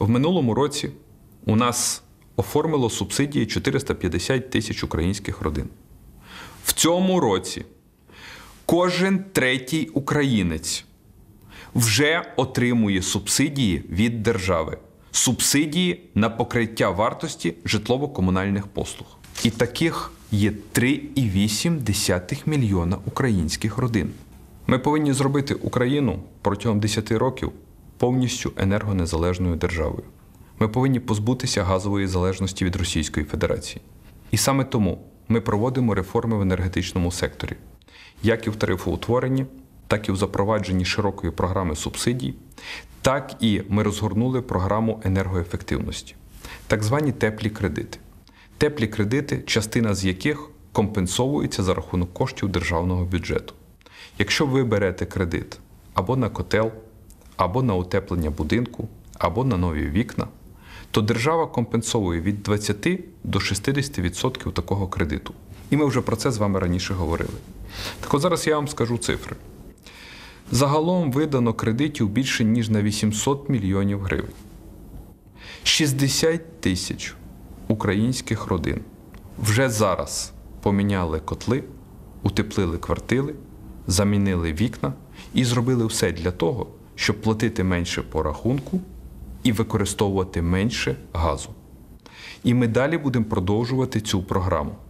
В минулому році у нас оформило субсидії 450 тисяч українських родин. В цьому році кожен третій українець вже отримує субсидії від держави. Субсидії на покриття вартості житлово-комунальних послуг. І таких є 3,8 мільйона українських родин. Ми повинні зробити Україну протягом 10 років повністю енергонезалежною державою. Ми повинні позбутися газової залежності від Російської Федерації. І саме тому ми проводимо реформи в енергетичному секторі, як і в тарифоутворенні, так і в запровадженні широкої програми субсидій, так і ми розгорнули програму енергоефективності, так звані теплі кредити. Теплі кредити, частина з яких компенсовується за рахунок коштів державного бюджету. Якщо ви берете кредит або на котел, або на утеплення будинку, або на нові вікна, то держава компенсовує від 20 до 60% такого кредиту. І ми вже про це з вами раніше говорили. Так от зараз я вам скажу цифри. Загалом видано кредитів більше, ніж на 800 мільйонів гривень. 60 тисяч українських родин вже зараз поміняли котли, утеплили квартири, замінили вікна і зробили все для того, щоб платити менше по рахунку і використовувати менше газу. І ми далі будемо продовжувати цю програму.